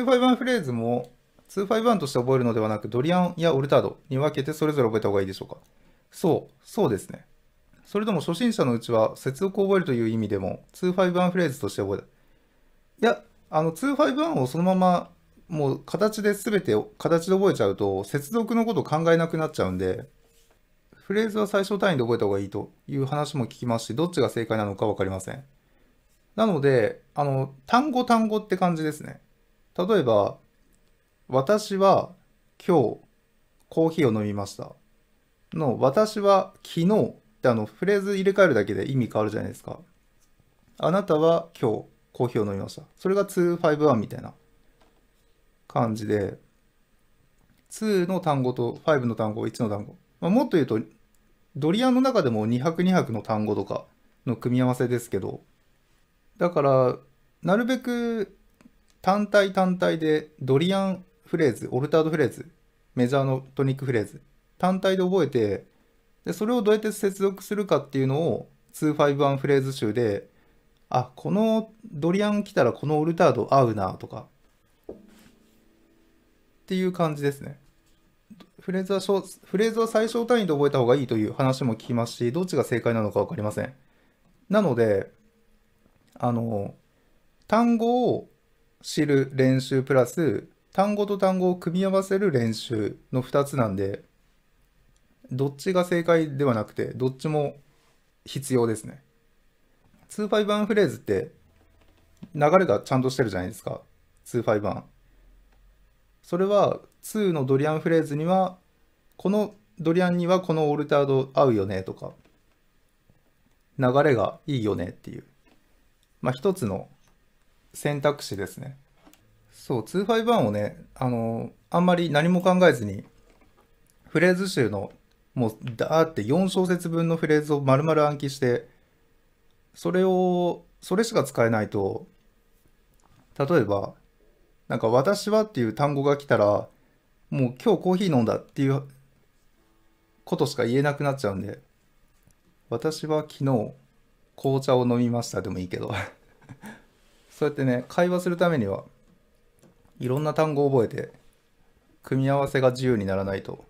251フレーズも251として覚えるのではなく、ドリアンやオルタードに分けてそれぞれ覚えた方がいいでしょうかそう、そうですね。それとも初心者のうちは接続を覚えるという意味でも251フレーズとして覚えた。いや、あの251をそのままもう形で全て形で覚えちゃうと接続のこと考えなくなっちゃうんで、フレーズは最小単位で覚えた方がいいという話も聞きますし、どっちが正解なのか分かりません。なので、あの、単語単語って感じですね。例えば、私は今日コーヒーを飲みました。の、私は昨日ってあのフレーズ入れ替えるだけで意味変わるじゃないですか。あなたは今日コーヒーを飲みました。それが251みたいな感じで、2の単語と5の単語、1の単語。まあ、もっと言うと、ドリアンの中でも2泊2泊の単語とかの組み合わせですけど、だから、なるべく単体単体でドリアンフレーズ、オルタードフレーズ、メジャーのトニックフレーズ、単体で覚えて、でそれをどうやって接続するかっていうのを251フレーズ集で、あ、このドリアン来たらこのオルタード合うなとか、っていう感じですね。フレーズは小、フレーズは最小単位で覚えた方がいいという話も聞きますし、どっちが正解なのかわかりません。なので、あの、単語を知る練習プラス単語と単語を組み合わせる練習の2つなんでどっちが正解ではなくてどっちも必要ですね。251フレーズって流れがちゃんとしてるじゃないですか251。それは2のドリアンフレーズにはこのドリアンにはこのオルタード合うよねとか流れがいいよねっていう、まあ、一つの選択肢ですね。そう、251をね、あの、あんまり何も考えずに、フレーズ集の、もう、だーって4小節分のフレーズを丸々暗記して、それを、それしか使えないと、例えば、なんか私はっていう単語が来たら、もう今日コーヒー飲んだっていうことしか言えなくなっちゃうんで、私は昨日紅茶を飲みましたでもいいけどそうやってね会話するためにはいろんな単語を覚えて組み合わせが自由にならないと